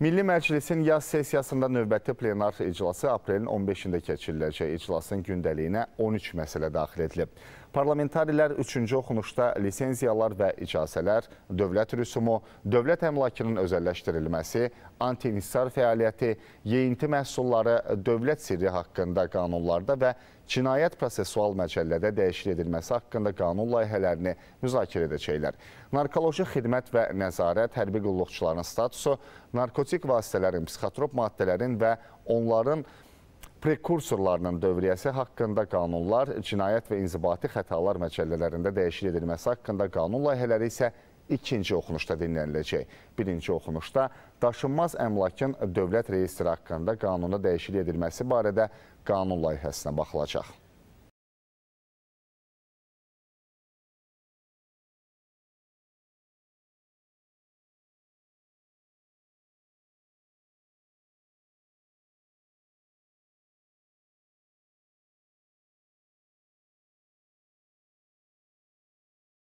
Milli Məclisin yaz sessiyasında növbəti plenar iclası aprelin 15-də keçiriləcək. İclasın gündəliyinə 13 məsələ daxil edilib. Parlamentarilər üçüncü oxunuşda lisenziyalar və icazələr, dövlət rüsumu, dövlət əmlakının özəlləşdirilməsi, antinisar fəaliyyəti, yeyinti məhsulları, dövlət sirri haqqında qanunlarda və cinayət prosesual məcəllədə dəyişik edilməsi haqqında qanun layihələrini müzakirə edəcəklər. Narkoloji xidmət və nəzarət, hərbi qulluqçuların statusu, narkotik narkotik vasitələrin, psixotrop maddələrin və onların prekursorlarının dövriyyəsi haqqında qanunlar, cinayət və inzibati xətalar məcəllələrində dəyişik edilməsi haqqında qanun layihələri isə ikinci oxunuşda dinləniləcək. Birinci oxunuşda daşınmaz əmlakın dövlət reyestri haqqında qanuna dəyişik edilməsi barədə qanun layihəsinə baxılacaq.